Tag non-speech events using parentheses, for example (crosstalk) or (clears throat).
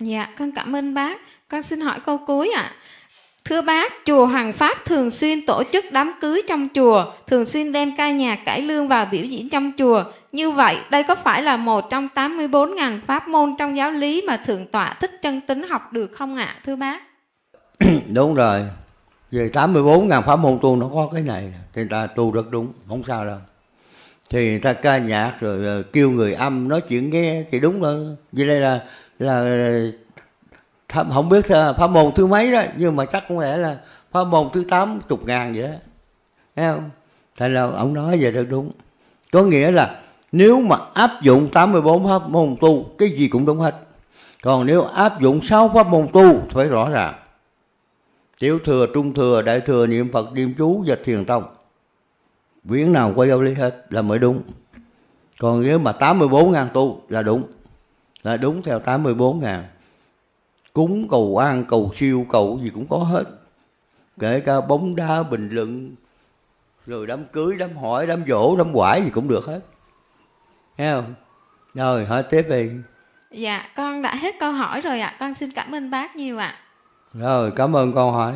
Dạ, con cảm ơn bác. Con xin hỏi câu cuối ạ. À. Thưa bác, chùa Hoàng Pháp thường xuyên tổ chức đám cưới trong chùa, thường xuyên đem ca nhạc cải lương vào biểu diễn trong chùa. Như vậy, đây có phải là một trong 84 ngàn pháp môn trong giáo lý mà Thượng Tọa Thích Chân Tính học được không ạ, à, thưa bác? (clears throat) đúng rồi. Về 84 ngàn pháp môn tu nó có cái này, thì ta tu rất đúng, không sao đâu. Thì người ta ca nhạc rồi ờ, kêu người âm nói chuyện nghe thì đúng rồi. Vì đây là là không biết à, pháp môn thứ mấy đó nhưng mà chắc cũng lẽ là pháp môn thứ tám chục ngàn vậy đó thấy không tại là ông nói vậy là đúng có nghĩa là nếu mà áp dụng 84 pháp môn tu cái gì cũng đúng hết còn nếu áp dụng 6 pháp môn tu phải rõ ràng tiểu thừa trung thừa đại thừa niệm phật niệm chú và thiền tông viễn nào qua giáo lý hết là mới đúng còn nếu mà 84 ngàn tu là đúng là đúng theo 84 ngàn cúng cầu an cầu siêu cầu gì cũng có hết kể cả bóng đá bình luận rồi đám cưới đám hỏi đám dỗ đám quải gì cũng được hết nghe không rồi hỏi tiếp đi dạ con đã hết câu hỏi rồi ạ à. con xin cảm ơn bác nhiều ạ à. rồi cảm ơn câu hỏi